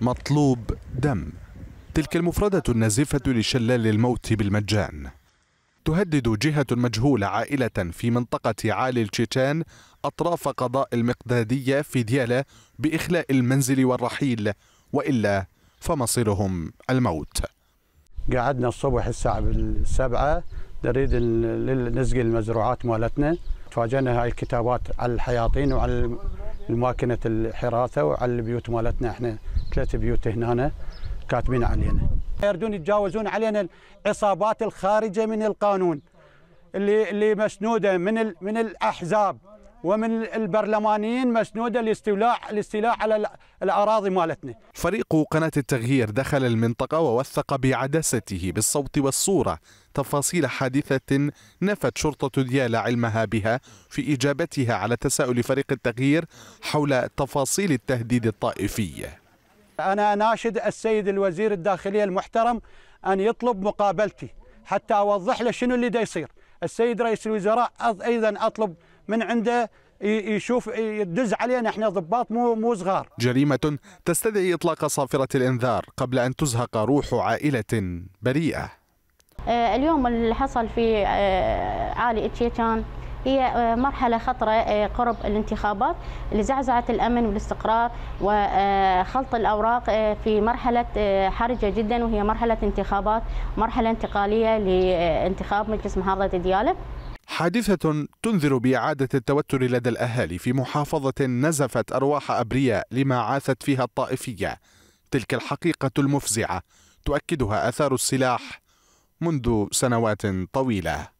مطلوب دم تلك المفردة النازفة لشلال الموت بالمجان تهدد جهة مجهولة عائلة في منطقة عالي الشيتان أطراف قضاء المقدادية في ديالة بإخلاء المنزل والرحيل وإلا فمصيرهم الموت قعدنا الصبح الساعة السابعة نريد نسقي المزروعات مالتنا تفاجئنا هاي الكتابات على الحياطين وعلى ماكينة الحراثة وعلى البيوت مالتنا احنا ثلاث بيوت هنا كاتبين علينا يردون يتجاوزون علينا العصابات الخارجه من القانون اللي اللي مسنوده من من الاحزاب ومن البرلمانيين مسنوده الاستيلاء الاستيلاء على الاراضي مالتنا. فريق قناه التغيير دخل المنطقه ووثق بعدسته بالصوت والصوره تفاصيل حادثه نفت شرطه ديالى علمها بها في اجابتها على تساؤل فريق التغيير حول تفاصيل التهديد الطائفي. أنا أناشد السيد الوزير الداخلية المحترم أن يطلب مقابلتي حتى أوضح له شنو اللي دا يصير السيد رئيس الوزراء أيضا أطلب من عنده يشوف يدز علينا احنا ضباط مو مو صغار جريمة تستدعي إطلاق صافرة الإنذار قبل أن تزهق روح عائلة بريئة آه، اليوم اللي حصل في عالي آه، إتشيتان هي آه، مرحلة خطرة آه، قرب الانتخابات لزعزعة الأمن والاستقرار وخلط آه، الأوراق في مرحلة حرجة جدا وهي مرحلة انتخابات مرحلة انتقالية لانتخاب مجلس محافظة ديالى حادثة تنذر بإعادة التوتر لدى الأهالي في محافظة نزفت أرواح أبرياء لما عاثت فيها الطائفية تلك الحقيقة المفزعة تؤكدها آثار السلاح منذ سنوات طويلة